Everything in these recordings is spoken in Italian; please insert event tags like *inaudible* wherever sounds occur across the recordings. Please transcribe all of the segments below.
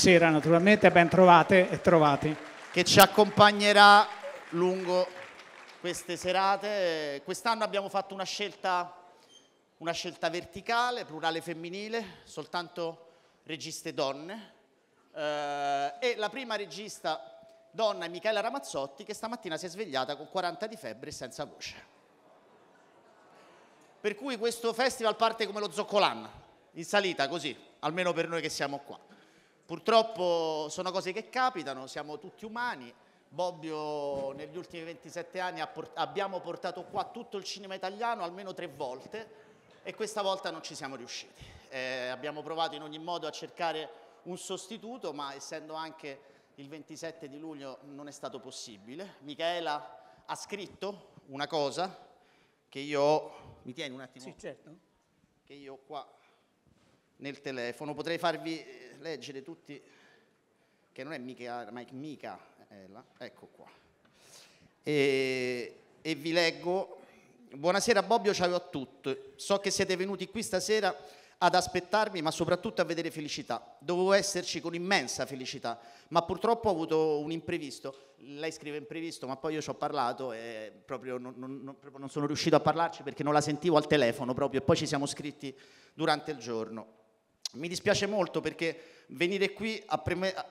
Buonasera naturalmente, ben trovate e trovati. Che ci accompagnerà lungo queste serate. Quest'anno abbiamo fatto una scelta, una scelta verticale, plurale femminile, soltanto registe donne. Eh, e la prima regista donna è Michela Ramazzotti che stamattina si è svegliata con 40 di febbre e senza voce. Per cui questo festival parte come lo zoccolan, in salita così, almeno per noi che siamo qua. Purtroppo sono cose che capitano, siamo tutti umani. Bobbio negli ultimi 27 anni port abbiamo portato qua tutto il cinema italiano almeno tre volte e questa volta non ci siamo riusciti. Eh, abbiamo provato in ogni modo a cercare un sostituto, ma essendo anche il 27 di luglio non è stato possibile. Michela ha scritto una cosa che io... Mi tieni un attimo? Sì, certo. Che io qua nel telefono potrei farvi leggere tutti, che non è mica, ma mica, è là, ecco qua. E, e vi leggo, buonasera Bobbio, ciao a tutti, so che siete venuti qui stasera ad aspettarmi, ma soprattutto a vedere felicità. Dovevo esserci con immensa felicità, ma purtroppo ho avuto un imprevisto. Lei scrive imprevisto, ma poi io ci ho parlato e proprio non, non, non sono riuscito a parlarci perché non la sentivo al telefono proprio e poi ci siamo scritti durante il giorno mi dispiace molto perché venire qui a,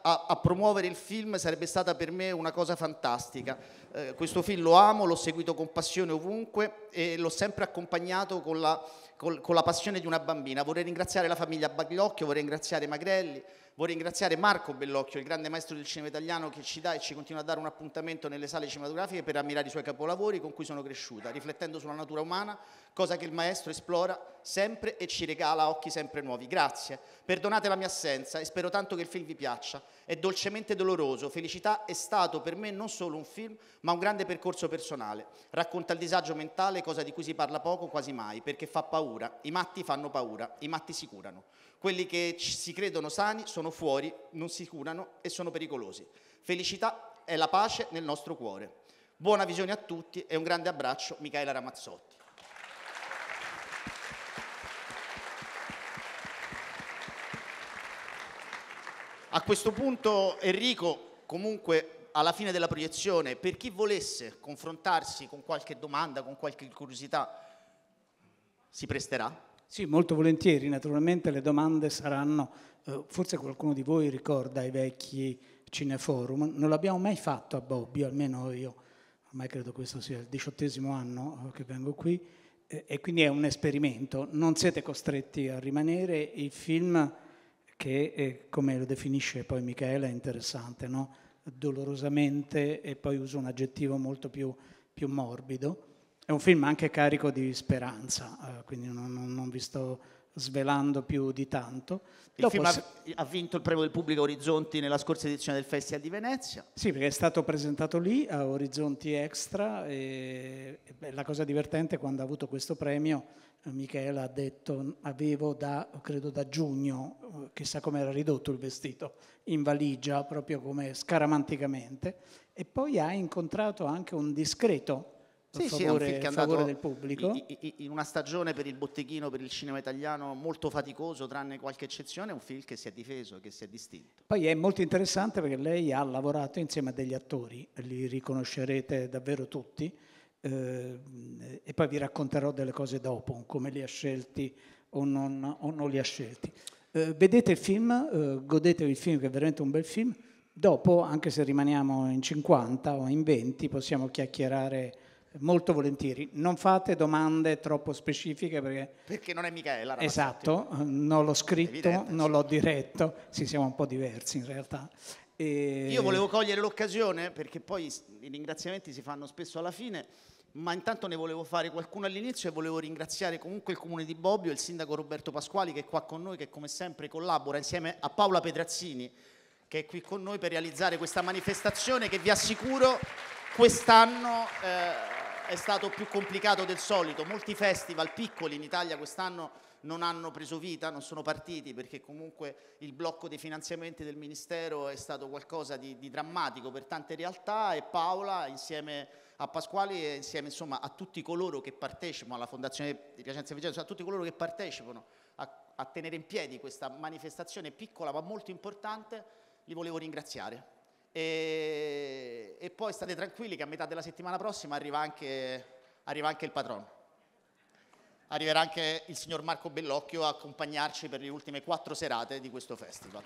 a, a, promuovere il film sarebbe stata per me una cosa fantastica. Eh, questo film lo amo, l'ho seguito con passione ovunque e l'ho sempre accompagnato con la, con, con la passione di una bambina. Vorrei ringraziare la famiglia Bagliocchio, vorrei ringraziare Magrelli, Vorrei ringraziare Marco Bellocchio, il grande maestro del cinema italiano che ci dà e ci continua a dare un appuntamento nelle sale cinematografiche per ammirare i suoi capolavori con cui sono cresciuta, riflettendo sulla natura umana, cosa che il maestro esplora sempre e ci regala a occhi sempre nuovi. Grazie, perdonate la mia assenza e spero tanto che il film vi piaccia. È dolcemente doloroso, Felicità è stato per me non solo un film, ma un grande percorso personale. Racconta il disagio mentale, cosa di cui si parla poco, quasi mai, perché fa paura. I matti fanno paura, i matti si curano. Quelli che si credono sani sono fuori, non si curano e sono pericolosi. Felicità è la pace nel nostro cuore. Buona visione a tutti e un grande abbraccio, Michaela Ramazzotti. A questo punto Enrico comunque alla fine della proiezione, per chi volesse confrontarsi con qualche domanda, con qualche curiosità, si presterà? Sì, molto volentieri. Naturalmente le domande saranno, eh, forse qualcuno di voi ricorda i vecchi cineforum, non l'abbiamo mai fatto a Bobbio, almeno io, ormai credo questo sia il diciottesimo anno eh, che vengo qui, eh, e quindi è un esperimento. Non siete costretti a rimanere, il film che, è, eh, come lo definisce poi Michele, è interessante, no? dolorosamente, e poi uso un aggettivo molto più, più morbido, è un film anche carico di speranza, eh, quindi non, non, non, vi sto svelando più di tanto. Il Dopo film ha, ha, vinto il premio del pubblico Orizzonti nella scorsa edizione del Festival di Venezia. Sì, perché è stato presentato lì a Orizzonti Extra e, beh, la cosa divertente è quando ha avuto questo premio eh, Michela ha detto avevo da, credo da giugno, eh, chissà come era ridotto il vestito, in valigia proprio come scaramanticamente e poi ha incontrato anche un discreto sì, favore, sì, è un film del pubblico. In una stagione per il botteghino, per il cinema italiano molto faticoso, tranne qualche eccezione, è un film che si è difeso, che si è distinto. Poi è molto interessante perché lei ha lavorato insieme a degli attori, li riconoscerete davvero tutti, eh, e poi vi racconterò delle cose dopo, come li ha scelti o non, o non li ha scelti. Eh, vedete il film, eh, godetevi il film che è veramente un bel film. Dopo, anche se rimaniamo in 50 o in 20, possiamo chiacchierare Molto volentieri. Non fate domande troppo specifiche perché... Perché non è Michela Esatto, non l'ho scritto, Evidente, non sì. l'ho diretto, sì, siamo un po' diversi in realtà. E... Io volevo cogliere l'occasione perché poi i ringraziamenti si fanno spesso alla fine, ma intanto ne volevo fare qualcuno all'inizio e volevo ringraziare comunque il comune di Bobbio e il sindaco Roberto Pasquali che è qua con noi, che come sempre collabora insieme a Paola Pedrazzini, che è qui con noi per realizzare questa manifestazione che vi assicuro Quest'anno eh, è stato più complicato del solito, molti festival piccoli in Italia quest'anno non hanno preso vita, non sono partiti perché comunque il blocco dei finanziamenti del Ministero è stato qualcosa di, di drammatico per tante realtà e Paola insieme a Pasquali e insieme insomma, a tutti coloro che partecipano, alla Fondazione di Piacenza e Vicenza, a tutti coloro che partecipano a, a tenere in piedi questa manifestazione piccola ma molto importante, li volevo ringraziare. E, e, poi state tranquilli che a metà della settimana prossima arriva anche, arriva anche il patrono. Arriverà anche il signor Marco Bellocchio a accompagnarci per le ultime quattro serate di questo festival.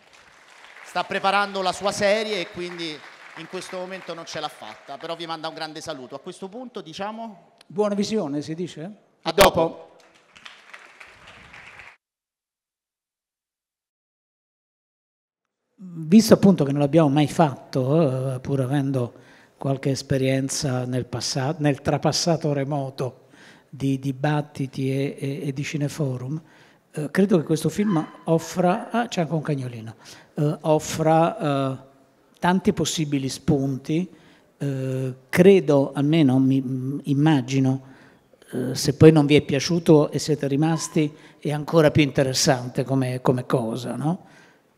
Sta preparando la sua serie e quindi in questo momento non ce l'ha fatta, però vi manda un grande saluto. A questo punto diciamo... Buona visione si dice? A dopo. visto appunto che non l'abbiamo mai fatto, eh, pur avendo qualche esperienza nel, passato, nel trapassato remoto di dibattiti e, e, e di cineforum, eh, credo che questo film offra, ah, c'è anche un cagnolino, eh, offra eh, tanti possibili spunti, eh, credo, almeno mi, mm, immagino, se poi non vi è piaciuto e siete rimasti, è ancora più interessante come, come cosa, no?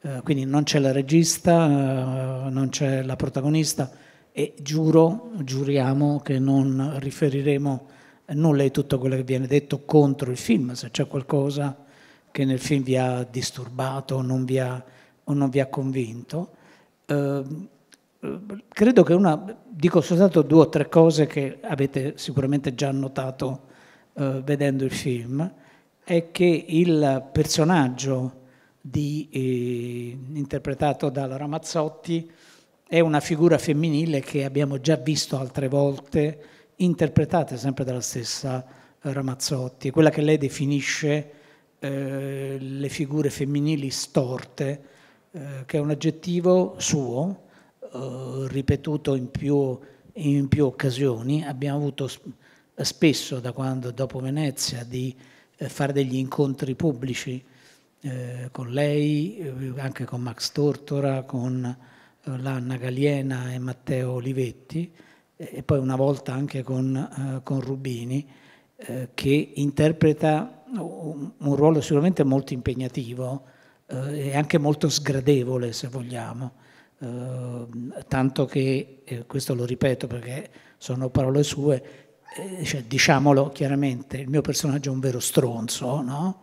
Eh, quindi non c'è la regista, eh, non c'è la protagonista e giuro, giuriamo che non riferiremo nulla di tutto quello che viene detto contro il film, se c'è qualcosa che nel film vi ha disturbato non vi ha, o non vi ha convinto. Eh, credo che una, dico soltanto due o tre cose che avete sicuramente già notato vedendo il film, è che il personaggio di, eh, interpretato dalla Ramazzotti, è una figura femminile che abbiamo già visto altre volte, interpretata sempre dalla stessa Ramazzotti, quella che lei definisce eh, le figure femminili storte, eh, che è un aggettivo suo, eh, ripetuto in più, in più, occasioni. Abbiamo avuto spesso, da quando dopo Venezia, di eh, fare degli incontri pubblici eh, con lei, eh, anche con Max Tortora, con eh, Lanna Galiena e Matteo Olivetti e poi una volta anche con, con Rubini, che interpreta un, un, ruolo sicuramente molto impegnativo e anche molto sgradevole, se vogliamo. tanto che, questo lo ripeto perché sono parole sue, cioè, diciamolo chiaramente, il mio personaggio è un vero stronzo, no?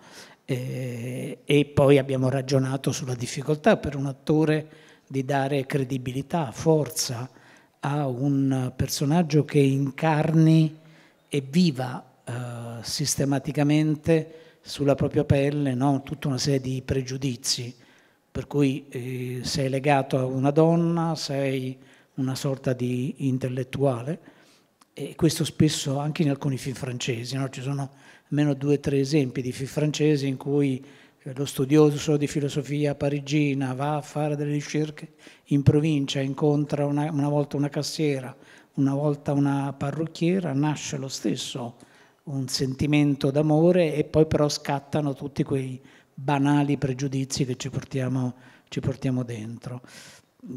Eh, e poi abbiamo ragionato sulla difficoltà per un attore di dare credibilità, forza a un personaggio che incarni e viva eh, sistematicamente sulla propria pelle no? tutta una serie di pregiudizi, per cui eh, sei legato a una donna, sei una sorta di intellettuale e questo spesso anche in alcuni film francesi, no? ci sono almeno due o tre esempi di francesi in cui eh, lo studioso di filosofia parigina va a fare delle ricerche in provincia, incontra una, una volta una cassiera, una volta una parrucchiera, nasce lo stesso un sentimento d'amore e poi però scattano tutti quei banali pregiudizi che ci portiamo, ci portiamo dentro.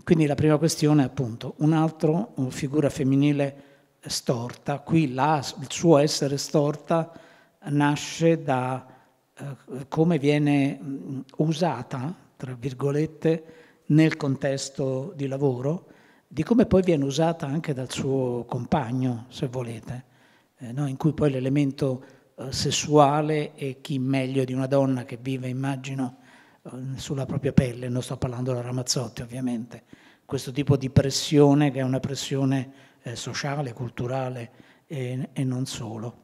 Quindi la prima questione è appunto un altro, una figura femminile storta, qui là, il suo essere storta nasce da eh, come viene mm, usata, tra virgolette, nel contesto di lavoro, di come poi viene usata anche dal suo compagno, se volete, eh, no? in cui poi l'elemento eh, sessuale e chi meglio di una donna che vive, immagino, sulla propria pelle, non sto parlando della Ramazzotti ovviamente, questo tipo di pressione che è una pressione sociale, culturale e non solo.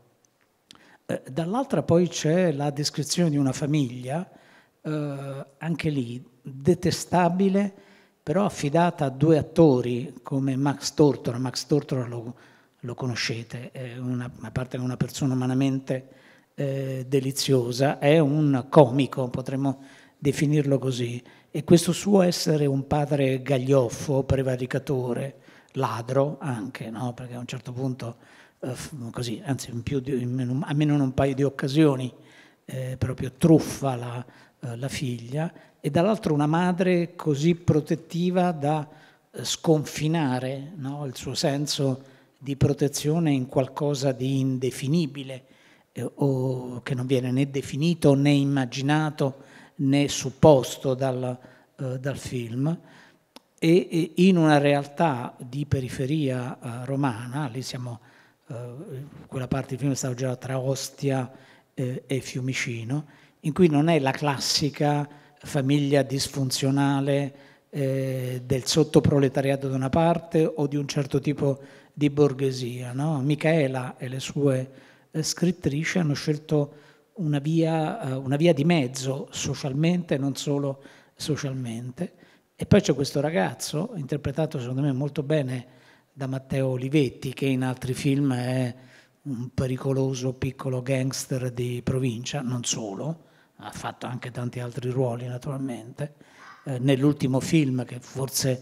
Eh, dall'altra poi c'è la descrizione di una famiglia, eh, anche lì detestabile, però affidata a due attori come Max Tortora. Max Tortora lo, lo conoscete, una, a parte è una persona umanamente eh, deliziosa, è un comico, potremmo definirlo così. E questo suo essere un padre gaglioffo, prevaricatore, ladro anche, no? perché a un certo punto eh, così, anzi di, in, almeno in un paio di occasioni, eh, proprio truffa la, eh, la, figlia, e dall'altro una madre così protettiva da eh, sconfinare no, il suo senso di protezione in qualcosa di indefinibile o che non viene né definito né immaginato né supposto dal, dal film e in una realtà di periferia romana, lì siamo eh, quella parte di film è stata girata tra Ostia eh, e Fiumicino, in cui non è la classica famiglia disfunzionale eh, del sottoproletariato da una parte o di un certo tipo di borghesia. No? Michaela e le sue eh, scrittrici hanno scelto una via, eh, una via, di mezzo socialmente, non solo socialmente. E poi c'è questo ragazzo, interpretato secondo me molto bene da Matteo Olivetti, che in altri film è un pericoloso piccolo gangster di provincia, non solo, ha fatto anche tanti altri ruoli naturalmente. Eh, nell'ultimo film, che forse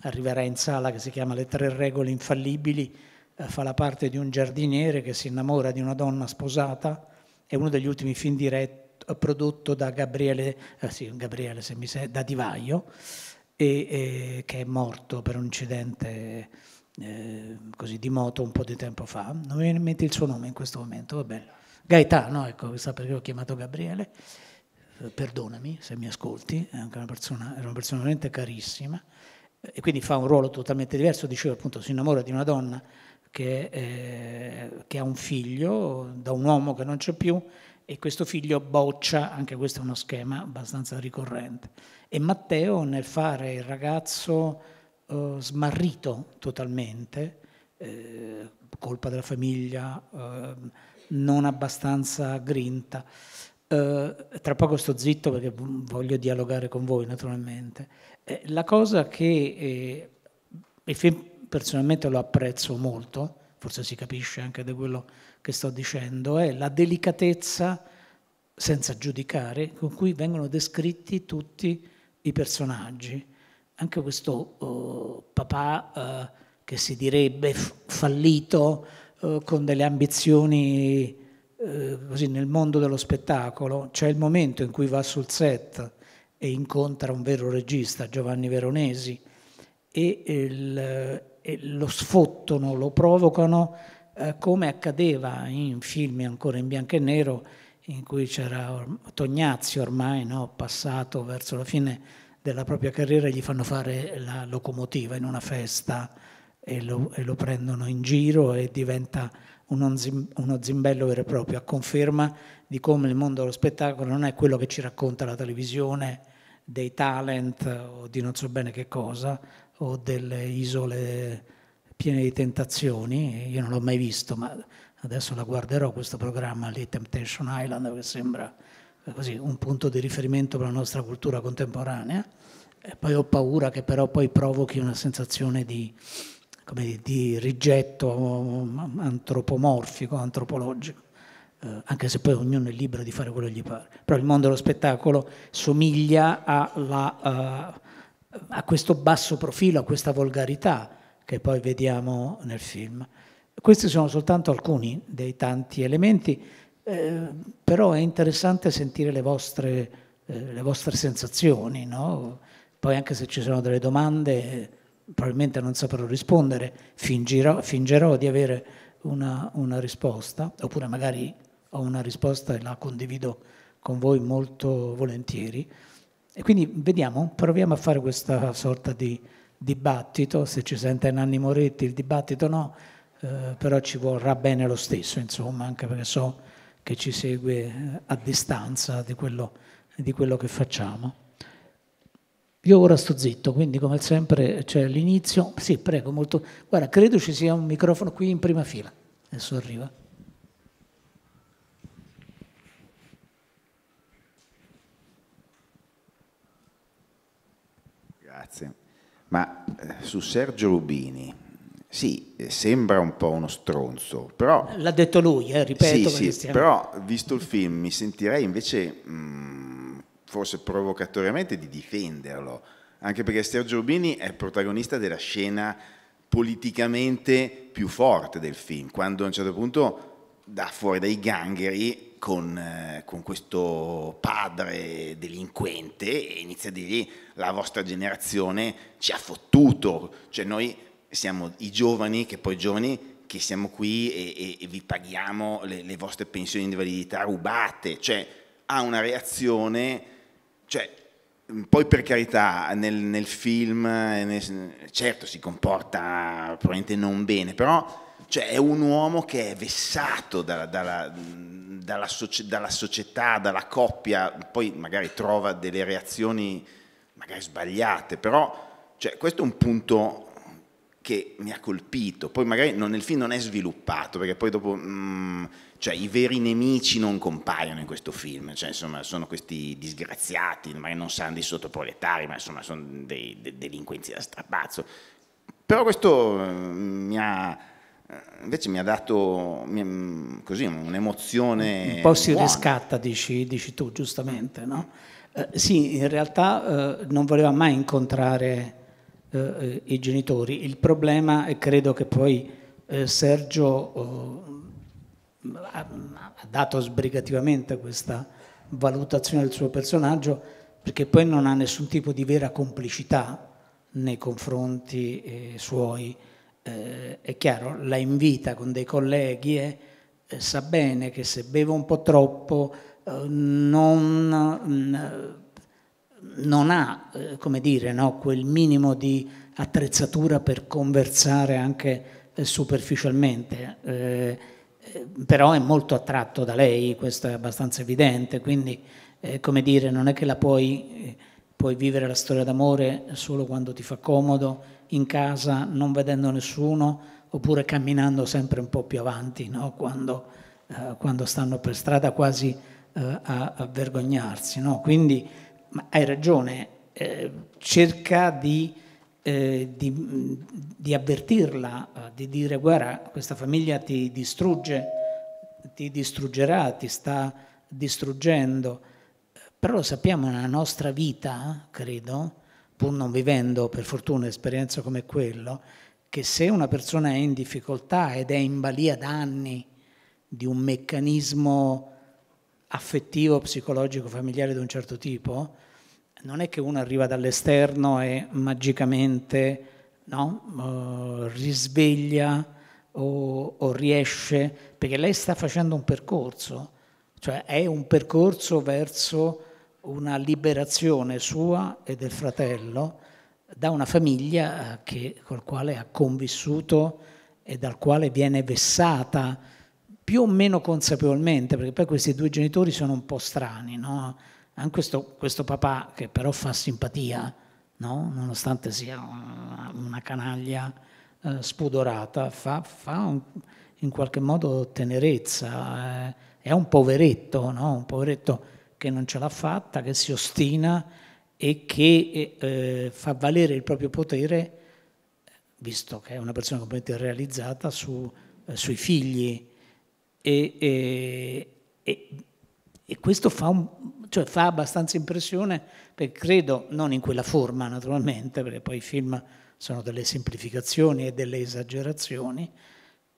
arriverà in sala, che si chiama Le tre regole infallibili, eh, fa la parte di un giardiniere che si innamora di una donna sposata, è uno degli ultimi film diretti prodotto da Gabriele, eh, sì, Gabriele se mi sei, da Divaio, e, e, eh, che è morto per un incidente eh, così di moto un po' di tempo fa, non mi viene in mente il suo nome in questo momento, va bene. Gaetano, ecco, sa perché ho chiamato Gabriele, eh, perdonami se mi ascolti, è anche una persona, era una persona veramente carissima e quindi fa un ruolo totalmente diverso, dicevo appunto si innamora di una donna che, eh, che ha un figlio da un uomo che non c'è più e questo figlio boccia, anche questo è uno schema abbastanza ricorrente. E Matteo nel fare il ragazzo eh, smarrito totalmente, eh, colpa della famiglia, eh, non abbastanza grinta. Eh, tra poco sto zitto perché voglio dialogare con voi naturalmente. Eh, la cosa che il film personalmente lo apprezzo molto, forse si capisce anche da quello che sto dicendo, è la delicatezza senza giudicare con cui vengono descritti tutti i personaggi anche questo oh, papà eh, che si direbbe fallito eh, con delle ambizioni eh, così nel mondo dello spettacolo, c'è il momento in cui va sul set e incontra un vero regista, Giovanni Veronesi, e, il, e lo sfottono, lo provocano eh, come accadeva in film ancora in bianco e nero in cui c'era Tognazzi ormai no, passato verso la fine della propria carriera gli fanno fare la locomotiva in una festa e lo, e lo prendono in giro e diventa uno, zim, uno zimbello vero e proprio, a conferma di come il mondo dello spettacolo non è quello che ci racconta la televisione, dei talent o di non so bene che cosa, o delle isole piene di tentazioni, io non l'ho mai visto, ma adesso la guarderò questo programma lì, Temptation Island, che sembra eh, così, un punto di riferimento per la nostra cultura contemporanea, e poi ho paura che però poi provochi una sensazione di, di, di rigetto mm, antropomorfico, antropologico. Eh, anche se poi ognuno è libero di fare quello che gli pare, però il mondo dello spettacolo somiglia alla, uh, eh, a questo basso profilo, a questa volgarità che poi vediamo nel film. Questi sono soltanto alcuni dei tanti elementi eh, però è interessante sentire le vostre, eh, le vostre sensazioni, no? poi anche se ci sono delle domande eh, probabilmente non saprò rispondere, fingirò, fingerò di avere una, una, risposta, oppure magari ho una risposta e la condivido con voi molto volentieri. E quindi vediamo, proviamo a fare questa sorta di dibattito, se ci sente Nanni Moretti il dibattito no, eh, però ci vorrà bene lo stesso, insomma, anche perché so che ci segue eh, a distanza di quello, di quello che facciamo. Io ora sto zitto, quindi come sempre c'è l'inizio. Sì, prego, molto. Guarda, credo ci sia un microfono qui in prima fila. Adesso arriva. Grazie. Ma eh, su Sergio Rubini, sì, eh, sembra un po' uno stronzo, però... L'ha detto lui, eh, ripeto. Sì, sì, però visto il film mi sentirei invece, mh, mm, forse provocatoriamente, di difenderlo, anche perché Sergio Rubini è protagonista della scena politicamente più forte del film, quando a un certo punto dà fuori dai gangheri con, eh, con, questo padre delinquente e inizia a dire la vostra generazione ci ha fottuto, cioè noi siamo i giovani, che poi giovani che siamo qui e, e, e vi paghiamo le, le, vostre pensioni di invalidità rubate, cioè ha una reazione, cioè, poi per carità nel, nel film eh, nel, certo si comporta probabilmente non bene, però cioè, è un uomo che è vessato dalla, dalla, dalla, dalla società, dalla coppia, poi magari trova delle reazioni magari sbagliate, però cioè, questo è un punto che mi ha colpito, poi magari non, nel film non è sviluppato, perché poi dopo, mm, cioè i veri nemici non compaiono in questo film, cioè insomma sono questi disgraziati, magari non saranno dei sottoproletari, ma insomma sono dei, dei delinquenti da strabazzo. però questo mm, mi ha eh, invece mi ha dato mm, così un'emozione. Un po' si buona. riscatta, dici, dici, tu giustamente, no? Eh, sì, in realtà eh, non voleva mai incontrare eh, eh, i genitori. Il problema, e credo che poi eh, Sergio eh, ha dato sbrigativamente questa valutazione del suo personaggio, perché poi non ha nessun tipo di vera complicità nei confronti eh, suoi. Eh, è chiaro, la invita con dei colleghi e sa bene che se beve un po' troppo non mm, non ha, eh, come dire, no, quel minimo di attrezzatura per conversare anche eh, superficialmente, eh, eh, però è molto attratto da lei, questo è abbastanza evidente, quindi eh, come dire, non è che la puoi, puoi vivere la storia d'amore solo quando ti fa comodo, in casa, non vedendo nessuno, oppure camminando sempre un po' più avanti, no? quando, eh, quando, stanno per strada quasi a, a, vergognarsi. No? Quindi, ma hai ragione, eh, cerca di, eh, di, di avvertirla, eh, di dire guarda questa famiglia ti distrugge, ti distruggerà, ti sta distruggendo, però lo sappiamo nella nostra vita, credo, pur non vivendo per fortuna un'esperienza come quella, che se una persona è in difficoltà ed è in balia da anni di un meccanismo affettivo, psicologico, familiare di un certo tipo, non è che uno arriva dall'esterno e magicamente no, eh, risveglia o, o, riesce, perché lei sta facendo un percorso, cioè è un percorso verso una liberazione sua e del fratello da una famiglia eh, che, col quale ha convissuto e dal quale viene vessata più o meno consapevolmente, perché poi questi due genitori sono un po' strani, no? Anche questo, questo papà che però fa simpatia, no? nonostante sia una, canaglia eh, spudorata, fa, fa un, in qualche modo tenerezza, eh, è un poveretto, no? un poveretto che non ce l'ha fatta, che si ostina e che eh, eh fa valere il proprio potere, visto che è una persona completamente realizzata, su, eh, sui figli e, e, e, e questo fa, un, cioè fa, abbastanza impressione, perché credo, non in quella forma naturalmente, perché poi i film sono delle semplificazioni e delle esagerazioni,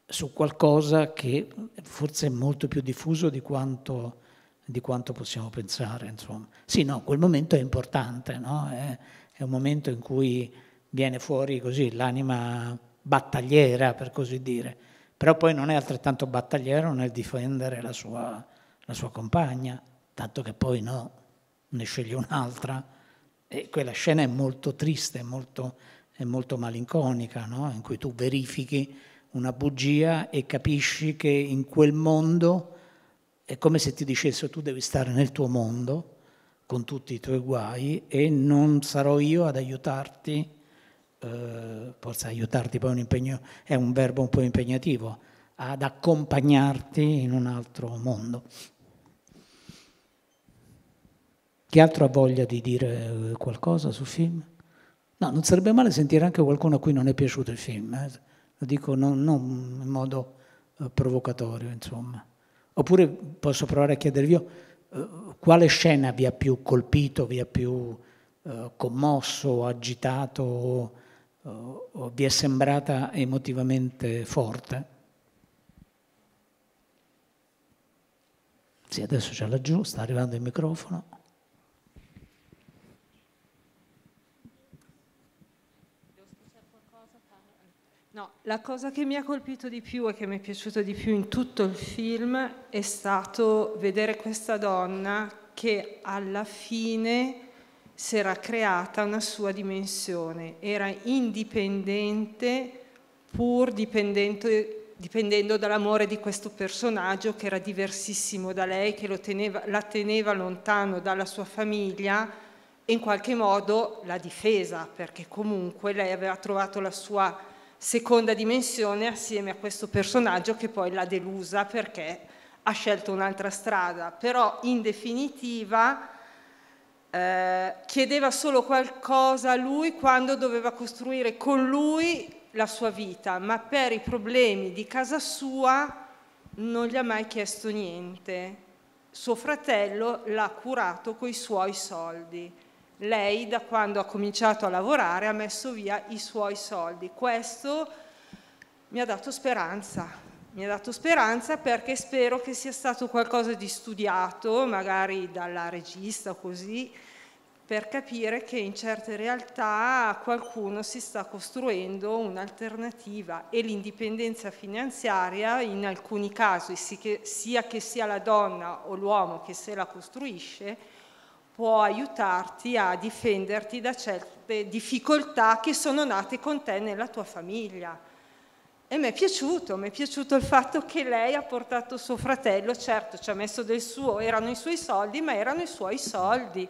su qualcosa che forse è molto più diffuso di quanto, di quanto possiamo pensare. Insomma. Sì, no, quel momento è importante, no? è, è un momento in cui viene fuori così l'anima battagliera, per così dire però poi non è altrettanto battagliero nel difendere la sua, la sua compagna, tanto che poi no, ne sceglie un'altra. E quella scena è molto triste, molto, è molto malinconica, no? in cui tu verifichi una bugia e capisci che in quel mondo è come se ti dicesse tu devi stare nel tuo mondo con tutti i tuoi guai e non sarò io ad aiutarti eh, possa aiutarti, poi un impegno, è un verbo un po' impegnativo, ad accompagnarti in un altro mondo. Chi altro ha voglia di dire eh, qualcosa sul film? No, non sarebbe male sentire anche qualcuno a cui non è piaciuto il film, eh? lo dico non, non in modo eh, provocatorio, insomma. Oppure posso provare a chiedervi io eh, quale scena vi ha più colpito, vi ha più commosso, agitato, o, vi è sembrata emotivamente forte? Sì, adesso c'è laggiù, sta arrivando il microfono. No, la cosa che mi ha colpito di più e che mi è piaciuto di più in tutto il film è stato vedere questa donna che alla fine si era creata una sua dimensione, era indipendente pur dipendendo dall'amore di questo personaggio che era diversissimo da lei, che teneva, la teneva lontano dalla sua famiglia e in qualche modo l'ha difesa, perché comunque lei aveva trovato la sua seconda dimensione assieme a questo personaggio che poi l'ha delusa perché ha scelto un'altra strada. Però in definitiva eh, chiedeva solo qualcosa a lui quando doveva costruire con lui la sua vita, ma per i problemi di casa sua non gli ha mai chiesto niente. Suo fratello l'ha curato con i suoi soldi. Lei, da quando ha cominciato a lavorare, ha messo via i suoi soldi. Questo mi ha dato speranza mi ha dato speranza perché spero che sia stato qualcosa di studiato, magari dalla regista o così, per capire che in certe realtà qualcuno si sta costruendo un'alternativa e l'indipendenza finanziaria in alcuni casi, sia che sia la donna o l'uomo che se la costruisce, può aiutarti a difenderti da certe difficoltà che sono nate con te nella tua famiglia e mi è piaciuto, mi è piaciuto il fatto che lei ha portato suo fratello, certo ci ha messo del suo, erano i suoi soldi, ma erano i suoi soldi.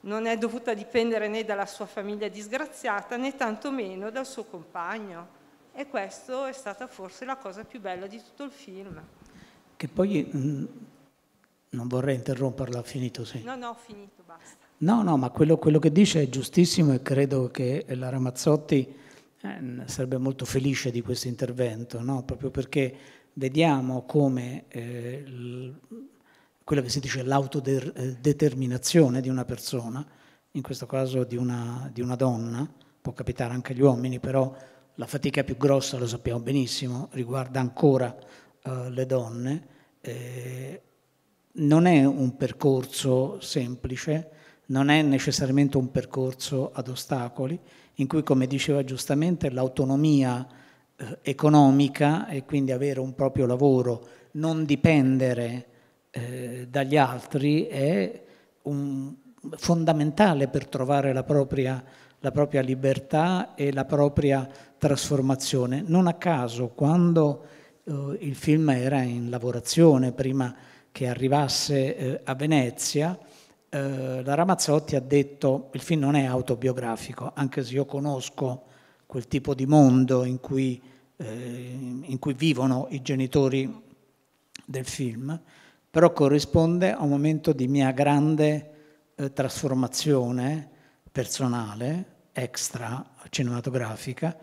Non è dovuta dipendere né dalla sua famiglia disgraziata né tantomeno dal suo compagno. E questa è stata forse la cosa più bella di tutto il film. Che poi, mm, non vorrei interromperla, finito sì. No, no, ho finito, basta. No, no, ma quello, quello che dice è giustissimo e credo che la Ramazzotti eh, sarebbe molto felice di questo intervento, no? proprio perché vediamo come eh, quella che si dice l'autodeterminazione eh, di una persona, in questo caso di una, di una donna, può capitare anche agli uomini, però la fatica più grossa, lo sappiamo benissimo, riguarda ancora eh, le donne. Eh, non è un percorso semplice, non è necessariamente un percorso ad ostacoli in cui, come diceva giustamente, l'autonomia eh, economica e quindi avere un proprio lavoro, non dipendere eh, dagli altri, è un, fondamentale per trovare la propria, la propria libertà e la propria trasformazione. Non a caso, quando eh, il film era in lavorazione, prima che arrivasse eh, a Venezia, eh, la Ramazzotti ha detto il film non è autobiografico, anche se io conosco quel tipo di mondo in cui, eh, in cui vivono i genitori del film, però corrisponde a un momento di mia grande eh, trasformazione personale, extra cinematografica,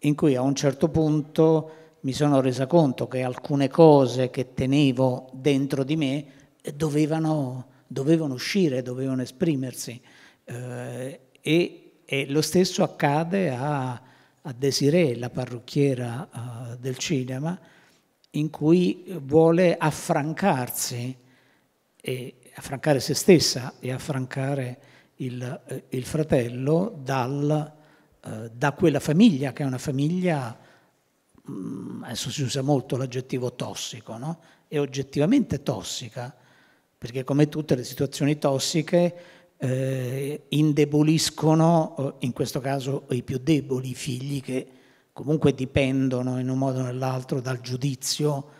in cui a un certo punto mi sono resa conto che alcune cose che tenevo dentro di me eh, dovevano dovevano uscire, dovevano esprimersi eh, e, e, lo stesso accade a, a Desiree, la parrucchiera eh, del cinema, in cui vuole affrancarsi, e, affrancare se stessa e affrancare il, eh, il fratello dal, eh, da quella famiglia che è una famiglia, mh, mm, adesso si usa molto l'aggettivo tossico, no? è oggettivamente tossica perché come tutte le situazioni tossiche eh, indeboliscono, eh, in questo caso i più deboli, i figli che comunque dipendono in un modo o nell'altro dal giudizio,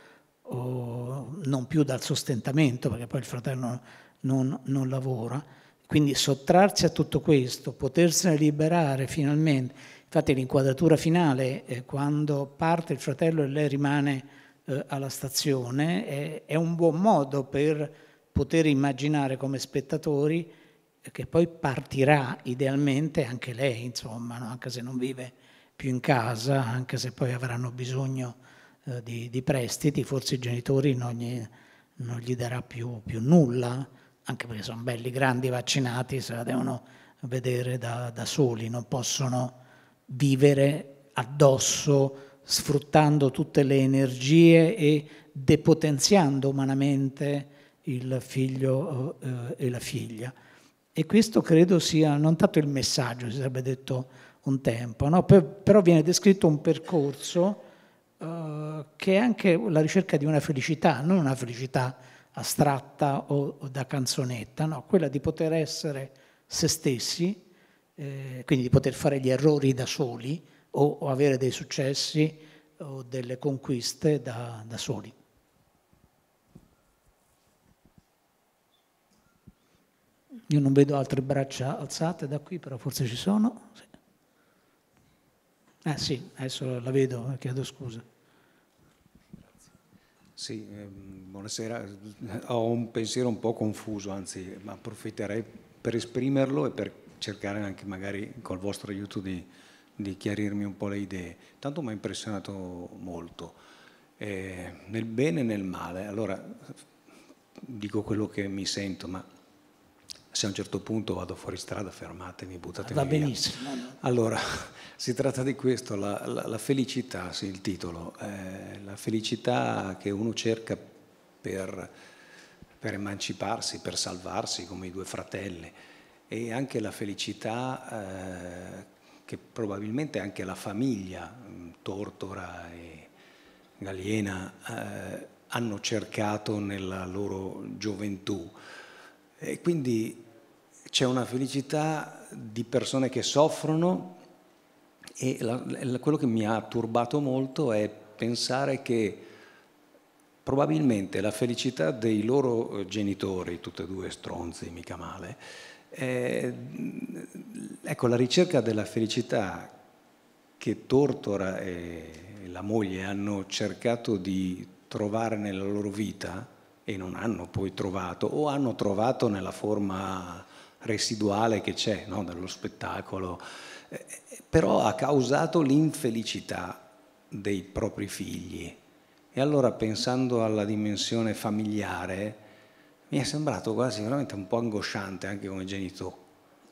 non più dal sostentamento, perché poi il fratello non, non lavora. Quindi sottrarsi a tutto questo, potersene liberare finalmente. Infatti l'inquadratura finale, eh, quando parte il fratello e lei rimane eh, alla stazione, è, è un buon modo per poter immaginare come spettatori che poi partirà idealmente anche lei, insomma, no? anche se non vive più in casa, anche se poi avranno bisogno eh, di, di, prestiti, forse i genitori non gli, non gli darà più, più, nulla, anche perché sono belli grandi vaccinati, se la devono vedere da, da soli, non possono vivere addosso sfruttando tutte le energie e depotenziando umanamente il figlio eh, eh, e la figlia. E questo credo sia non tanto il messaggio, si sarebbe detto un tempo, no? però viene descritto un percorso eh, che è anche la ricerca di una felicità, non una felicità astratta o, o da canzonetta, no? quella di poter essere se stessi, eh, quindi di poter fare gli errori da soli o, o avere dei successi o delle conquiste da, da soli. Io non vedo altre braccia alzate da qui, però forse ci sono. Sì. Eh sì, adesso la vedo, eh, chiedo scusa. Sì, ehm, buonasera. Ho un pensiero un po' confuso, anzi, ma approfitterei per esprimerlo e per cercare anche magari col vostro aiuto di, di chiarirmi un po' le idee. Tanto mi ha impressionato molto, eh, nel bene e nel male. Allora, dico quello che mi sento, ma se a un certo punto vado fuori strada fermatemi, buttatemi Va via. benissimo. Allora, *laughs* si tratta di questo, la, la, la felicità, sì, il titolo, eh, la felicità che uno cerca per, per, emanciparsi, per salvarsi come i due fratelli e anche la felicità eh, che probabilmente anche la famiglia, mm, Tortora e Galiena, eh, hanno cercato nella loro gioventù. E quindi c'è una felicità di persone che soffrono e la, la, quello che mi ha turbato molto è pensare che probabilmente la felicità dei loro eh, genitori, tutti e due stronzi, mica male, eh, ecco la ricerca della felicità che Tortora e la moglie hanno cercato di trovare nella loro vita, e non hanno poi trovato o hanno trovato nella forma residuale che c'è no? dello spettacolo, eh, però ha causato l'infelicità dei propri figli. E allora pensando alla dimensione familiare, mi è sembrato quasi veramente un po' angosciante anche come genitore.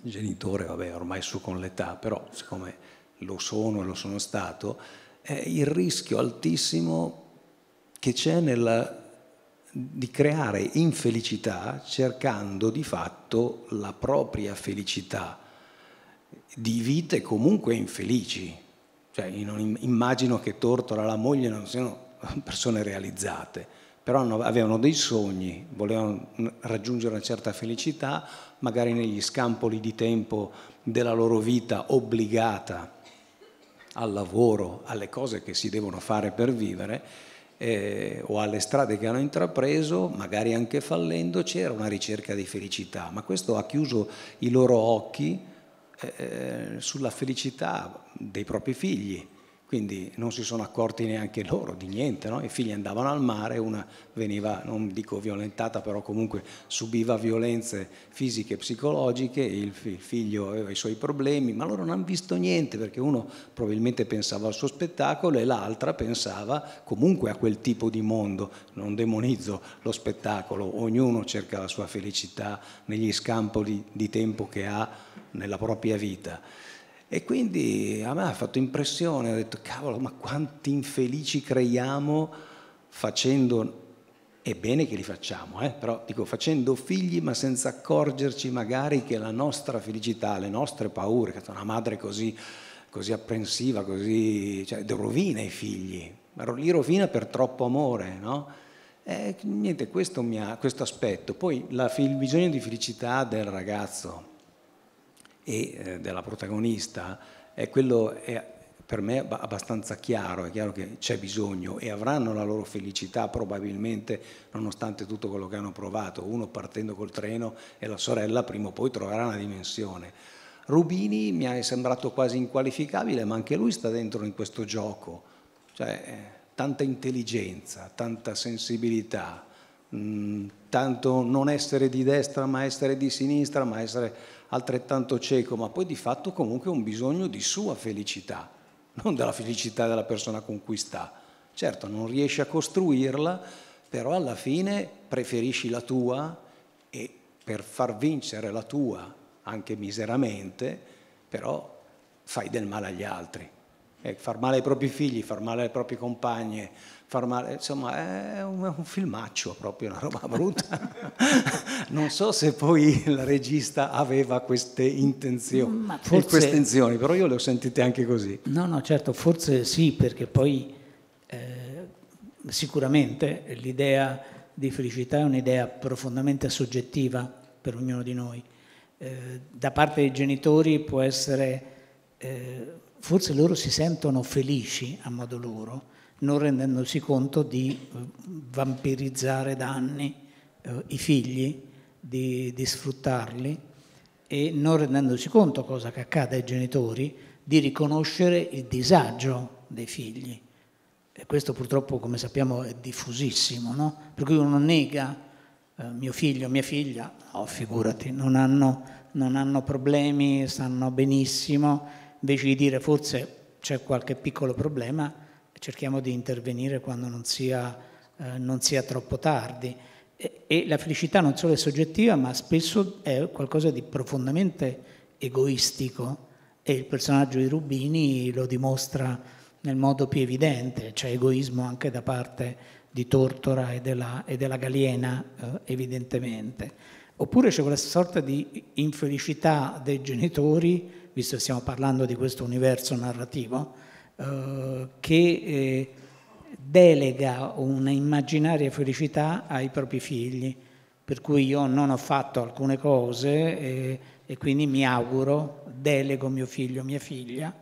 Genitore, vabbè, ormai su con l'età, però siccome lo sono e lo sono stato, è eh, il rischio altissimo che c'è nella di creare infelicità cercando di fatto la propria felicità di vite comunque infelici. Cioè, immagino che Tortora e la moglie non siano *laughs* persone realizzate, però avevano dei sogni, volevano mm, raggiungere una certa felicità, magari negli scampoli di tempo della loro vita obbligata al lavoro, alle cose che si devono fare per vivere, eh, o alle strade che hanno intrapreso, magari anche fallendo, c'era una ricerca di felicità, ma questo ha chiuso i loro occhi eh, eh sulla felicità dei propri figli quindi non si sono accorti neanche loro di niente, no? i figli andavano al mare, una veniva, non dico violentata, però comunque subiva violenze fisiche e psicologiche, il figlio aveva i suoi problemi, ma loro non hanno visto niente perché uno probabilmente pensava al suo spettacolo e l'altra pensava comunque a quel tipo di mondo, non demonizzo lo spettacolo, ognuno cerca la sua felicità negli scampoli di tempo che ha nella propria vita e quindi a me ha fatto impressione, ho detto cavolo, ma quanti infelici creiamo facendo, è bene che li facciamo, eh? però dico facendo figli ma senza accorgerci magari che la nostra felicità, le nostre paure, che una madre così, così apprensiva, così, cioè, rovina i figli, li rovina per troppo amore, no? E niente, questo, ha, questo aspetto. Poi la, il bisogno di felicità del ragazzo, e eh, della protagonista, è quello è per me abbastanza chiaro, è chiaro che c'è bisogno e avranno la loro felicità probabilmente nonostante tutto quello che hanno provato, uno partendo col treno e la sorella prima o poi troverà una dimensione. Rubini mi è sembrato quasi inqualificabile, ma anche lui sta dentro in questo gioco, cioè eh, tanta intelligenza, tanta sensibilità, mh, mm, tanto non essere di destra ma essere di sinistra, ma essere altrettanto cieco, ma poi di fatto comunque un bisogno di sua felicità, non della felicità della persona con cui sta. Certo, non riesci a costruirla, però alla fine preferisci la tua e per far vincere la tua, anche miseramente, però fai del male agli altri. E eh, far male ai propri figli, far male alle proprie compagne, far male, insomma è un, un filmaccio proprio, una roba brutta. *laughs* non so se poi la regista aveva queste intenzioni, forse... queste intenzioni, però io le ho sentite anche così. No, no, certo, forse sì, perché poi eh, sicuramente l'idea di felicità è un'idea profondamente soggettiva per ognuno di noi. Eh, da parte dei genitori può essere... Eh, forse loro si sentono felici a modo loro, non rendendosi conto di eh, vampirizzare da anni eh, i figli, di, di, sfruttarli e non rendendosi conto, cosa che accade ai genitori, di riconoscere il disagio dei figli. E questo purtroppo, come sappiamo, è diffusissimo, no? Per cui uno nega eh, mio figlio, mia figlia, oh figurati, non hanno, non hanno problemi, stanno benissimo, invece di dire forse c'è qualche piccolo problema, cerchiamo di intervenire quando non sia, eh, non sia troppo tardi. E, e, la felicità non solo è soggettiva, ma spesso è qualcosa di profondamente egoistico e il personaggio di Rubini lo dimostra nel modo più evidente, c'è egoismo anche da parte di Tortora e della, e della Galiena, eh, evidentemente. Oppure c'è quella sorta di infelicità dei genitori, visto che stiamo parlando di questo universo narrativo, eh, che eh, delega una immaginaria felicità ai propri figli, per cui io non ho fatto alcune cose e, eh, e quindi mi auguro, delego mio figlio, mia figlia,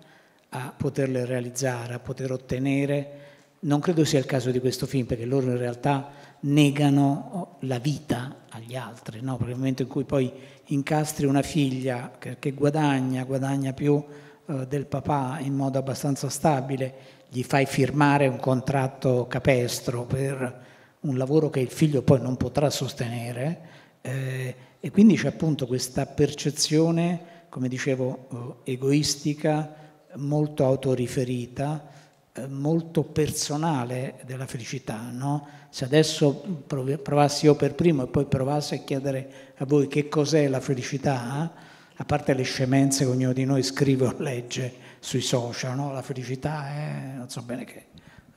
a poterle realizzare, a poter ottenere. Non credo sia il caso di questo film, perché loro in realtà negano la vita agli altri, no? perché nel momento in cui poi incastri una figlia che, che guadagna, guadagna più eh, del papà in modo abbastanza stabile, gli fai firmare un contratto capestro per un lavoro che il figlio poi non potrà sostenere eh, e quindi c'è appunto questa percezione, come dicevo, eh, egoistica, molto autoriferita, eh, molto personale della felicità. No? Se adesso provassi io per primo e poi provassi a chiedere a voi che cos'è la felicità, eh, a parte le scemenze che ognuno di noi scrive o legge sui social, no? la felicità è, non so bene che,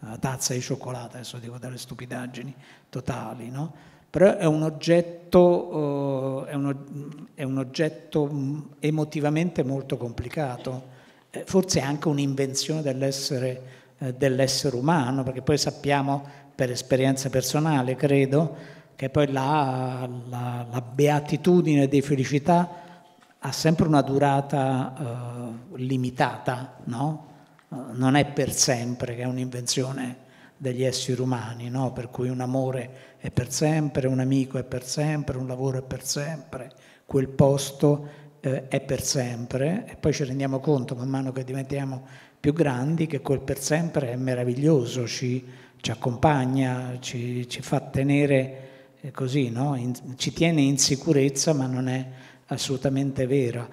una tazza di cioccolata, adesso dico delle stupidaggini totali, no? però è un oggetto, eh, è un, è un oggetto mm, emotivamente molto complicato, eh, forse è anche un'invenzione dell'essere, eh, dell'essere umano, perché poi sappiamo per esperienza personale, credo, che poi la, la, la beatitudine di felicità ha sempre una durata eh, limitata, no? Eh, non è per sempre, che è un'invenzione degli esseri umani, no? per cui un amore è per sempre, un amico è per sempre, un lavoro è per sempre, quel posto eh, è per sempre e poi ci rendiamo conto man mano che diventiamo più grandi che quel per sempre è meraviglioso, ci ci accompagna, ci, ci fa tenere eh, così, no? in, ci tiene in sicurezza, ma non è assolutamente vera.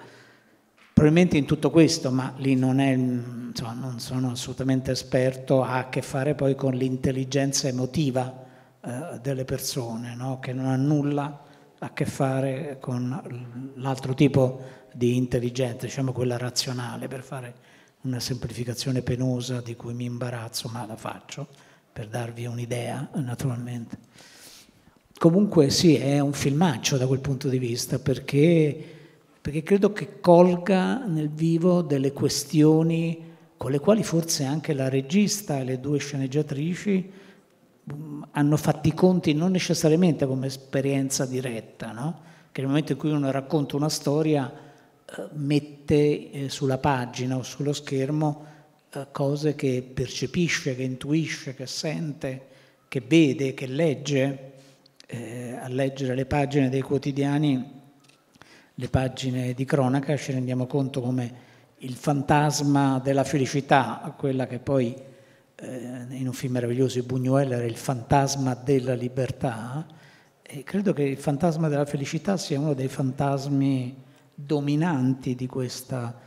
Probabilmente in tutto questo, ma lì non, è, insomma, non sono assolutamente esperto, ha a che fare poi con l'intelligenza emotiva eh, delle persone, no? che non ha nulla a che fare con l'altro tipo di intelligenza, diciamo quella razionale, per fare una semplificazione penosa di cui mi imbarazzo, ma la faccio per darvi un'idea naturalmente. Comunque sì, è un filmaccio da quel punto di vista perché, perché credo che colga nel vivo delle questioni con le quali forse anche la regista e le due sceneggiatrici hanno fatti i conti non necessariamente come esperienza diretta, no? che nel momento in cui uno racconta una storia eh, mette eh, sulla pagina o sullo schermo cose che percepisce, che intuisce, che sente, che vede, che legge. Eh, a leggere le pagine dei quotidiani, le pagine di cronaca, ci rendiamo conto come il fantasma della felicità, quella che poi eh, in un film meraviglioso di Buñuel era il fantasma della libertà, e credo che il fantasma della felicità sia uno dei fantasmi dominanti di questa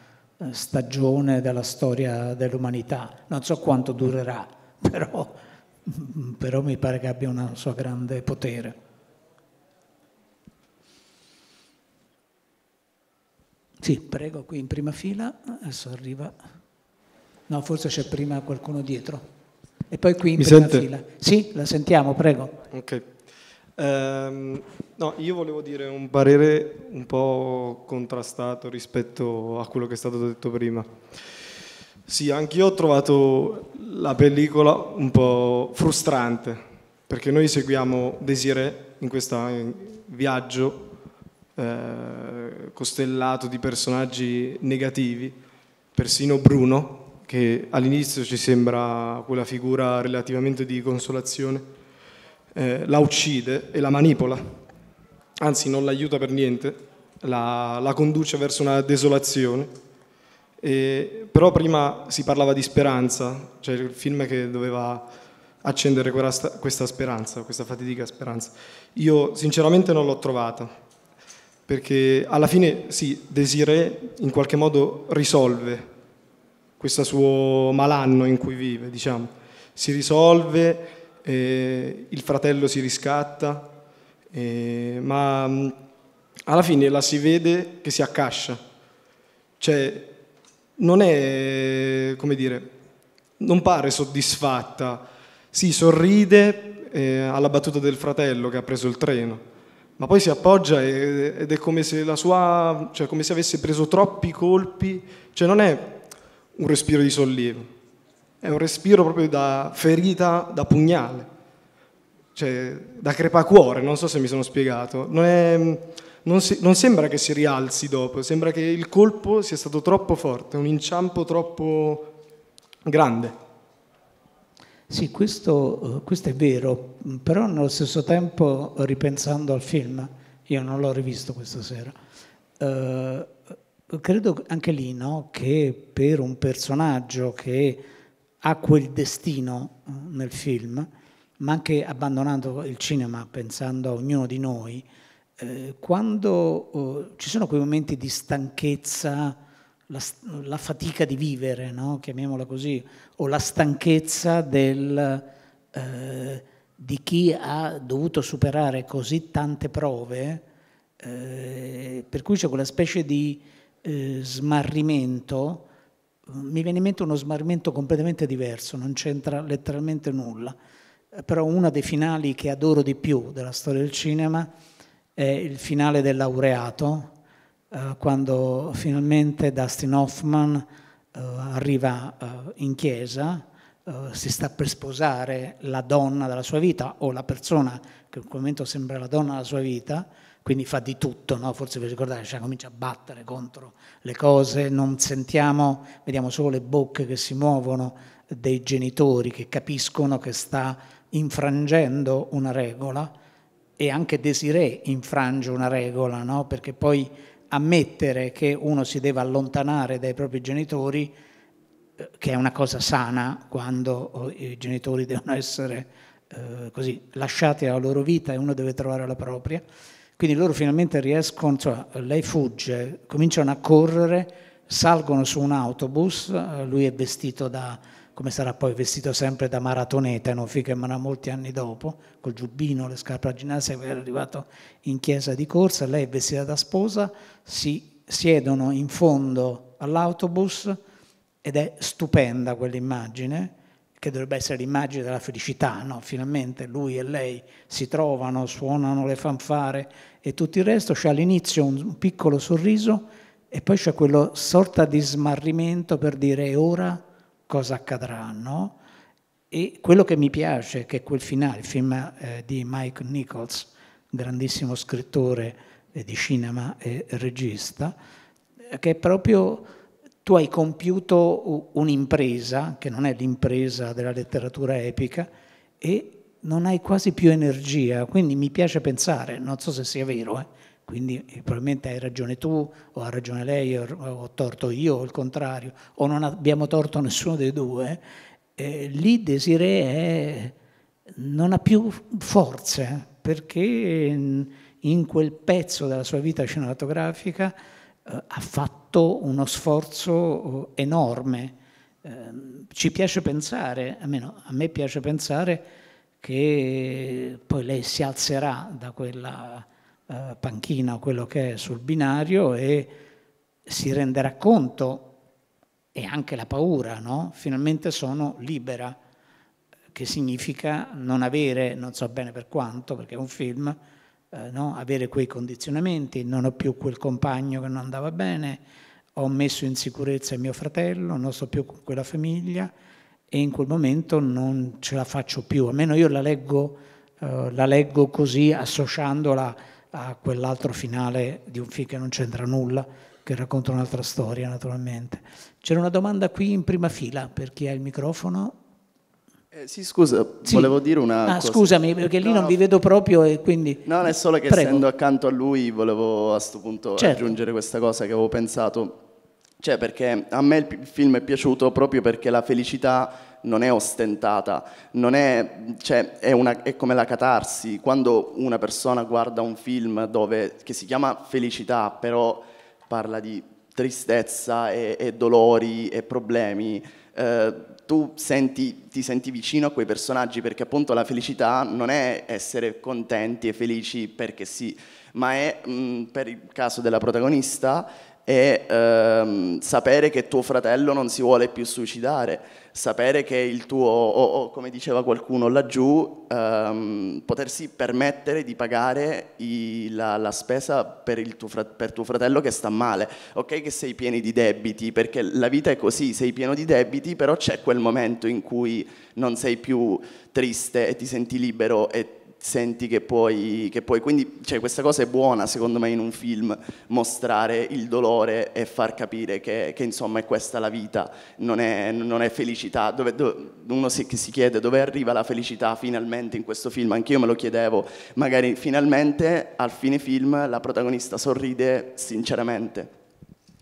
stagione della storia dell'umanità. Non so quanto durerà, *laughs* però, però mi pare che abbia un suo grande potere. Sì, prego, qui in prima fila, adesso arriva. No, forse c'è prima qualcuno dietro. E poi qui in Mi prima sente? fila. Sì, la sentiamo, prego. Ok. Um, No, io volevo dire un parere un po' contrastato rispetto a quello che è stato detto prima. Sì, anch'io ho trovato la pellicola un po' frustrante, perché noi seguiamo Desiree in questo viaggio eh, costellato di personaggi negativi, persino Bruno, che all'inizio ci sembra quella figura relativamente di consolazione, eh, la uccide e la manipola anzi non l'aiuta per niente, la, la conduce verso una desolazione. E, però prima si parlava di speranza, cioè il film che doveva accendere questa, questa speranza, questa fatidica speranza. Io sinceramente non l'ho trovata, perché alla fine sì, Desiree in qualche modo risolve questo suo malanno in cui vive, diciamo. Si risolve, eh, il fratello si riscatta, eh, ma mm, alla fine la si vede che si accascia. Cioè, non è, come dire, non pare soddisfatta. Si sorride eh, alla battuta del fratello che ha preso il treno, ma poi si appoggia ed è come se la sua, cioè come se avesse preso troppi colpi. Cioè, non è un respiro di sollievo, è un respiro proprio da ferita, da pugnale cioè, da crepacuore, non so se mi sono spiegato. Non, è, non, si, non, sembra che si rialzi dopo, sembra che il colpo sia stato troppo forte, un inciampo troppo grande. Sì, questo, eh, questo è vero, però nello stesso tempo, ripensando al film, io non l'ho rivisto questa sera, eh, credo anche lì no, che per un personaggio che ha quel destino eh, nel film, ma anche abbandonando il cinema, pensando a ognuno di noi, eh, quando eh, ci sono quei momenti di stanchezza, la, la fatica di vivere, no? chiamiamola così, o la stanchezza del, eh, di chi ha dovuto superare così tante prove, eh, per cui c'è quella specie di eh, smarrimento, mi viene in mente uno smarrimento completamente diverso, non c'entra letteralmente nulla però uno dei finali che adoro di più della storia del cinema è il finale del laureato, eh, quando finalmente Dustin Hoffman eh, arriva eh, in chiesa, eh, si sta per sposare la donna della sua vita o la persona che in quel momento sembra la donna della sua vita, quindi fa di tutto, no? forse vi ricordate, cioè, comincia a battere contro le cose, non sentiamo, vediamo solo le bocche che si muovono dei genitori che capiscono che sta infrangendo una regola e anche Desiree infrange una regola, no? perché poi ammettere che uno si deve allontanare dai propri genitori, eh, che è una cosa sana quando oh, i genitori *laughs* devono essere eh, così lasciati alla loro vita e uno deve trovare la propria, quindi loro finalmente riescono, cioè lei fugge, cominciano a correre, salgono su un autobus, eh, lui è vestito da come sarà poi vestito sempre da maratoneta, non finché firmerà molti anni dopo, col giubbino, le scarpe a ginnastica, che era arrivato in chiesa di corsa, lei è vestita da sposa, si siedono in fondo all'autobus ed è stupenda quell'immagine, che dovrebbe essere l'immagine della felicità, no? finalmente lui e lei si trovano, suonano le fanfare e tutto il resto, c'è all'inizio un piccolo sorriso e poi c'è quella sorta di smarrimento per dire ora cosa accadrà, E quello che mi piace, che è quel finale, il film eh, di Mike Nichols, grandissimo scrittore eh, di cinema e regista, eh, che è proprio tu hai compiuto un'impresa, che non è l'impresa della letteratura epica, e non hai quasi più energia, quindi mi piace pensare, non so se sia vero, eh, quindi eh, probabilmente hai ragione tu, o ha ragione lei, o ho torto io, o il contrario, o non abbiamo torto nessuno dei due. Eh, lì Desiree non ha più forze, perché in quel pezzo della sua vita cinematografica eh, ha fatto uno sforzo eh, enorme. Eh, ci piace pensare, almeno a me piace pensare, che poi lei si alzerà da quella eh, panchina o quello che è sul binario e si renderà conto, e anche la paura, no? finalmente sono libera, che significa non avere, non so bene per quanto, perché è un film, eh, no? avere quei condizionamenti, non ho più quel compagno che non andava bene, ho messo in sicurezza mio fratello, non sto più con quella famiglia e in quel momento non ce la faccio più, almeno io la leggo, eh, la leggo così associandola a a quell'altro finale di un film che non c'entra nulla, che racconta un'altra storia naturalmente. C'era una domanda qui in prima fila per chi ha il microfono. Eh, sì, scusa, sì. volevo dire una ah, cosa. Scusami, perché lì no, non vi vedo proprio e quindi... No, è solo che Prego. essendo accanto a lui volevo a questo punto certo. aggiungere questa cosa che avevo pensato. Cioè, perché a me il film è piaciuto proprio perché la felicità non è ostentata, non è, cioè, è, una, è, come la catarsi. Quando una persona guarda un film dove, che si chiama felicità, però parla di tristezza e, e dolori e problemi, eh, tu senti, ti senti vicino a quei personaggi perché appunto la felicità non è essere contenti e felici perché sì, ma è mh, mm, per il caso della protagonista e ehm, sapere che tuo fratello non si vuole più suicidare, sapere che il tuo, o, o come diceva qualcuno laggiù, ehm, potersi permettere di pagare i, la, la, spesa per, il tuo, per tuo fratello che sta male. Ok che sei pieno di debiti, perché la vita è così, sei pieno di debiti, però c'è quel momento in cui non sei più triste e ti senti libero e senti che puoi, che puoi. quindi cioè, questa cosa è buona secondo me in un film, mostrare il dolore e far capire che, che insomma è questa la vita, non è, non è felicità, dove, dove, uno si, si, chiede dove arriva la felicità finalmente in questo film, anch'io me lo chiedevo, magari finalmente al fine film la protagonista sorride sinceramente,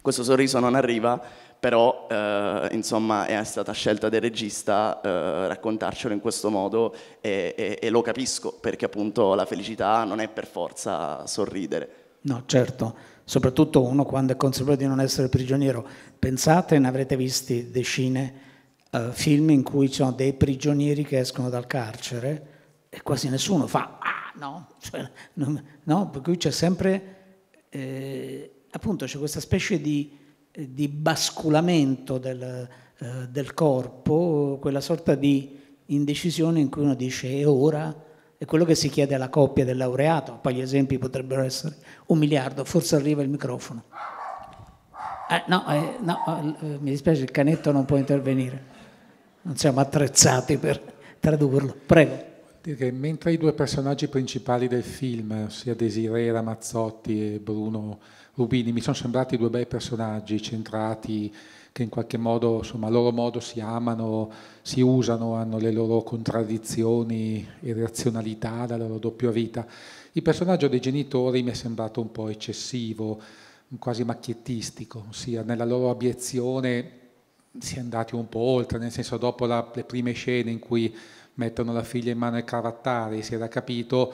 questo sorriso non arriva però eh, insomma è stata scelta del regista eh, raccontarcelo in questo modo e, e, e, lo capisco perché appunto la felicità non è per forza sorridere. No, certo, soprattutto uno quando è consapevole di non essere prigioniero. Pensate, ne avrete visti decine, eh, film in cui ci sono dei prigionieri che escono dal carcere e quasi nessuno fa, ah no, cioè, non, no, per cui c'è sempre, eh, appunto c'è questa specie di eh, di basculamento del, eh, del, corpo, quella sorta di indecisione in cui uno dice è ora, è quello che si chiede alla coppia del laureato, poi gli esempi potrebbero essere un miliardo, forse arriva il microfono. Eh, no, eh, no eh, mi dispiace, il canetto non può intervenire, non siamo attrezzati per tradurlo. Prego. Che mentre i due personaggi principali del film, ossia Desiree Ramazzotti e Bruno Rubini, mi sono sembrati due bei personaggi centrati che in qualche modo, insomma, a loro modo si amano, si usano, hanno le loro contraddizioni e razionalità la loro doppia vita. Il personaggio dei genitori mi è sembrato un po' eccessivo, quasi macchiettistico, ossia nella loro abiezione si è andati un po' oltre, nel senso dopo la, le prime scene in cui mettono la figlia in mano ai cravattari si era capito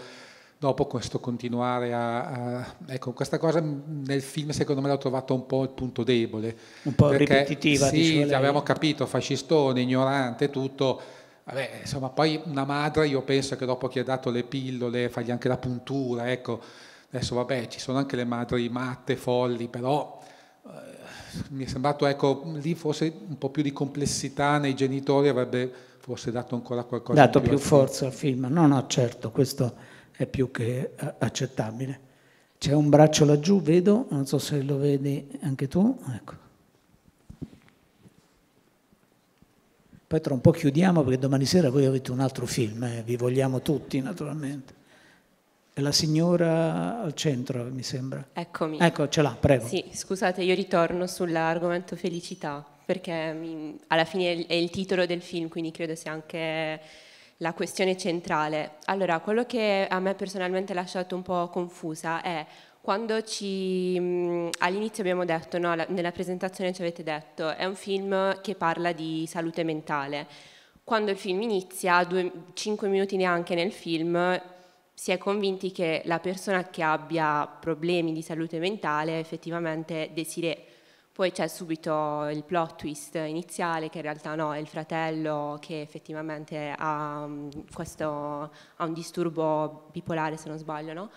dopo questo continuare a, a, Ecco, questa cosa mm, nel film secondo me l'ho trovato un po' il punto debole. Un po' perché, ripetitiva. Sì, abbiamo capito, fascistone, ignorante, tutto. Vabbè, insomma, poi una madre io penso che dopo che ha dato le pillole fagli anche la puntura, ecco. Adesso vabbè, ci sono anche le madri matte, folli, però eh, mi è sembrato, ecco, lì forse un po' più di complessità nei genitori avrebbe forse dato ancora qualcosa. Dato più, più forza al film. No, no, certo, questo è più che eh, accettabile. C'è un braccio laggiù, vedo, non so se lo vedi anche tu. Ecco. Poi tra un po' chiudiamo perché domani sera voi avete un altro film, eh, vi vogliamo tutti naturalmente. È la signora al centro, mi sembra. Eccomi. Ecco, ce l'ha, prego. Sì, scusate, io ritorno sull'argomento felicità, perché alla fine è il titolo del film, quindi credo sia anche la questione centrale. Allora, quello che a me personalmente ha lasciato un po' confusa è quando ci mm, all'inizio abbiamo detto, no, nella presentazione ci avete detto, è un film che parla di salute mentale. Quando il film inizia, 5 minuti neanche nel film, si è convinti che la persona che abbia problemi di salute mentale effettivamente desidera poi c'è subito il plot twist iniziale che in realtà no, è il fratello che effettivamente ha, mm, questo, ha un disturbo bipolare se non sbaglio, no?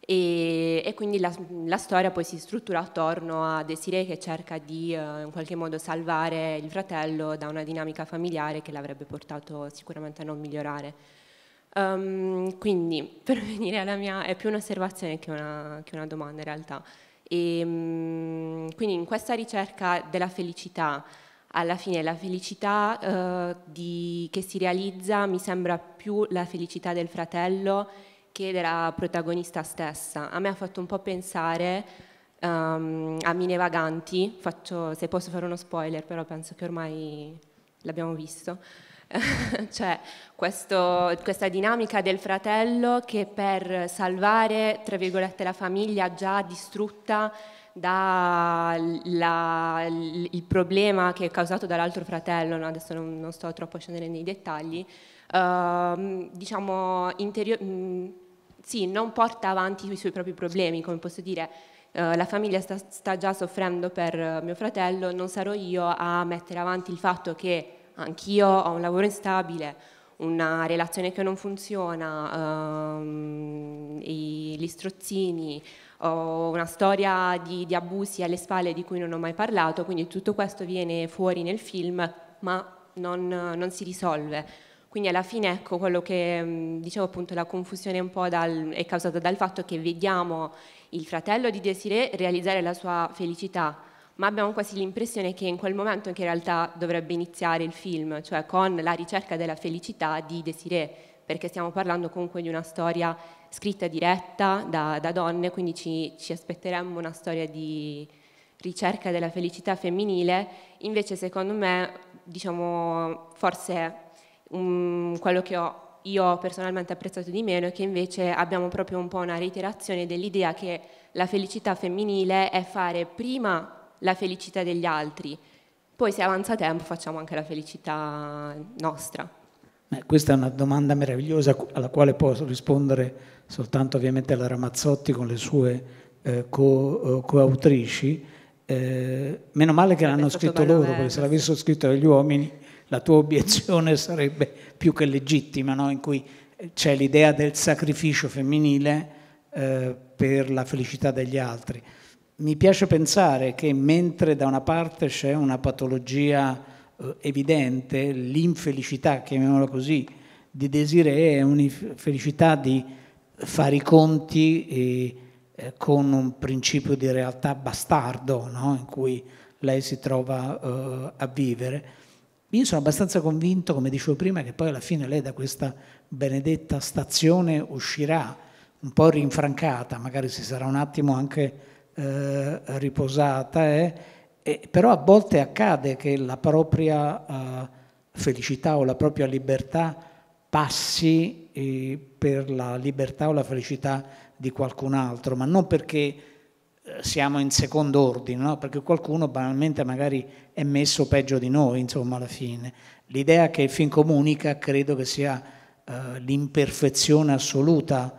E, e, quindi la, la, storia poi si struttura attorno a Desiree che cerca di eh, in qualche modo salvare il fratello da una dinamica familiare che l'avrebbe portato sicuramente a non migliorare. Um, quindi *laughs* per venire alla mia, è più un'osservazione che una, che una domanda in realtà. E, ehm, quindi in questa ricerca della felicità, alla fine la felicità eh, di, che si realizza mi sembra più la felicità del fratello che della protagonista stessa. A me ha fatto un po' pensare um, a Mine Vaganti, faccio, se posso fare uno spoiler, però penso che ormai l'abbiamo visto. *laughs* cioè questo, questa dinamica del fratello che per salvare, tra virgolette, la famiglia già distrutta dal problema che è causato dall'altro fratello, no? adesso non, non, sto troppo a scendere nei dettagli, uh, diciamo, interior, mh, mm, sì, non porta avanti i suoi propri problemi, come posso dire, eh, la famiglia sta, sta, già soffrendo per eh, mio fratello, non sarò io a mettere avanti il fatto che anch'io ho un lavoro instabile, una relazione che non funziona, um, i, gli strozzini, ho una storia di, di, abusi alle spalle di cui non ho mai parlato, quindi tutto questo viene fuori nel film, ma non, non si risolve. Quindi alla fine ecco quello che mm, dicevo appunto la confusione un po' dal, è causata dal fatto che vediamo il fratello di Desiree realizzare la sua felicità ma abbiamo quasi l'impressione che in quel momento che in realtà dovrebbe iniziare il film, cioè con la ricerca della felicità di Desiree, perché stiamo parlando comunque di una storia scritta diretta da, da donne, quindi ci, ci aspetteremmo una storia di ricerca della felicità femminile, invece secondo me, diciamo, forse um, quello che ho io personalmente apprezzato di meno è che invece abbiamo proprio un po' una reiterazione dell'idea che la felicità femminile è fare prima la felicità degli altri, poi se avanza tempo facciamo anche la felicità nostra. Eh, questa è una domanda meravigliosa alla quale posso rispondere soltanto ovviamente alla Ramazzotti con le sue eh, co- eh, coautrici. Eh, meno male che sarebbe l'hanno scritto loro, perché se l'avessero scritto degli uomini la tua obiezione *laughs* sarebbe più che legittima, no? in cui eh, c'è l'idea del sacrificio femminile eh, per la felicità degli altri mi piace pensare che mentre da una parte c'è una patologia eh, evidente, l'infelicità, chiamiamola così, di Desiree è un'infelicità di fare i conti e, eh, con un principio di realtà bastardo no? in cui lei si trova eh, a vivere. Io sono abbastanza convinto, come dicevo prima, che poi alla fine lei da questa benedetta stazione uscirà un po' rinfrancata, magari si sarà un attimo anche eh, riposata, eh, eh, però a volte accade che la propria eh, felicità o la propria libertà passi eh, per la libertà o la felicità di qualcun altro, ma non perché siamo in secondo ordine, no? perché qualcuno banalmente magari è messo peggio di noi, insomma, alla fine. L'idea che il film comunica credo che sia l'imperfezione assoluta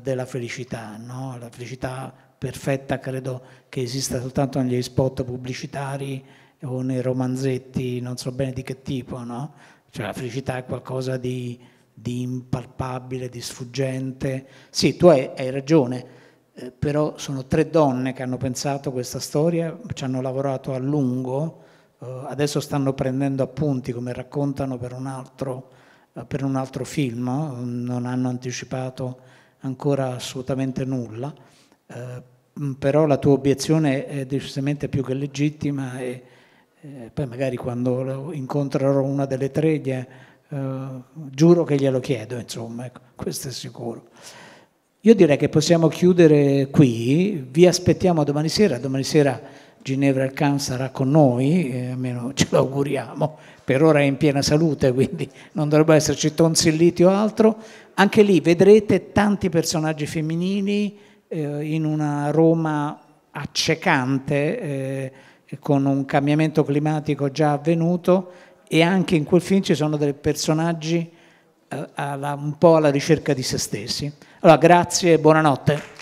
della felicità, no? la felicità perfetta credo che esista soltanto negli spot pubblicitari o nei romanzetti, non so bene di che tipo, no? Cioè la certo. felicità è qualcosa di, di impalpabile, di sfuggente. Sì, tu hai, hai ragione, eh, però sono tre donne che hanno pensato questa storia, ci hanno lavorato a lungo, eh, adesso stanno prendendo appunti come raccontano per un altro, eh, per un altro film, non hanno anticipato ancora assolutamente nulla eh, mm, però la tua obiezione è decisamente più che legittima e eh, poi magari quando incontrerò una delle tre gli, eh, giuro che glielo chiedo, insomma, ecco, questo è sicuro. Io direi che possiamo chiudere qui, vi aspettiamo domani sera, domani sera Ginevra Alcan sarà con noi, eh, almeno ce lo auguriamo, per ora è in piena salute, quindi non dovrebbe esserci tonsilliti o altro. Anche lì vedrete tanti personaggi femminili, eh, in una Roma accecante, eh, con un cambiamento climatico già avvenuto e anche in quel film ci sono dei personaggi eh, alla, un po' alla ricerca di se stessi. Allora, grazie e buonanotte.